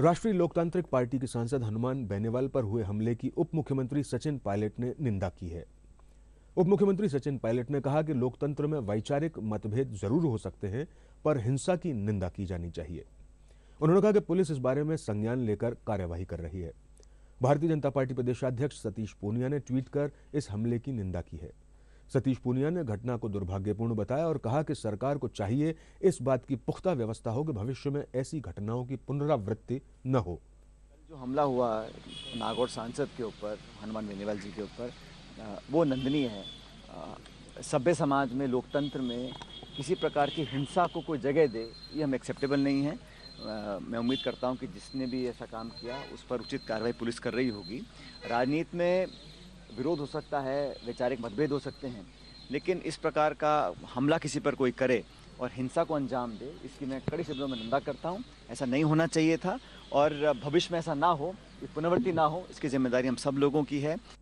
राष्ट्रीय लोकतांत्रिक पार्टी के सांसद हनुमान बेनेवाल पर हुए हमले की उप मुख्यमंत्री सचिन पायलट ने निंदा की है उप मुख्यमंत्री सचिन पायलट ने कहा कि लोकतंत्र में वैचारिक मतभेद जरूर हो सकते हैं पर हिंसा की निंदा की जानी चाहिए उन्होंने कहा कि पुलिस इस बारे में संज्ञान लेकर कार्यवाही कर रही है भारतीय जनता पार्टी प्रदेशाध्यक्ष सतीश पूनिया ने ट्वीट कर इस हमले की निंदा की है सतीश पूनिया ने घटना को दुर्भाग्यपूर्ण बताया और कहा कि सरकार को चाहिए इस बात की पुख्ता व्यवस्था हो कि भविष्य में ऐसी घटनाओं की पुनरावृत्ति न हो जो हमला हुआ नागौर सांसद के ऊपर हनुमान बेनीवाल जी के ऊपर वो नंदनीय है सभ्य समाज में लोकतंत्र में किसी प्रकार की हिंसा को कोई जगह दे ये हम एक्सेप्टेबल नहीं है आ, मैं उम्मीद करता हूँ कि जिसने भी ऐसा काम किया उस पर उचित कार्रवाई पुलिस कर रही होगी राजनीति में विरोध हो सकता है वैचारिक मतभेद हो सकते हैं लेकिन इस प्रकार का हमला किसी पर कोई करे और हिंसा को अंजाम दे इसकी मैं कड़ी शब्दों में निंदा करता हूँ ऐसा नहीं होना चाहिए था और भविष्य में ऐसा ना हो पुनर्वृत्ति ना हो इसकी जिम्मेदारी हम सब लोगों की है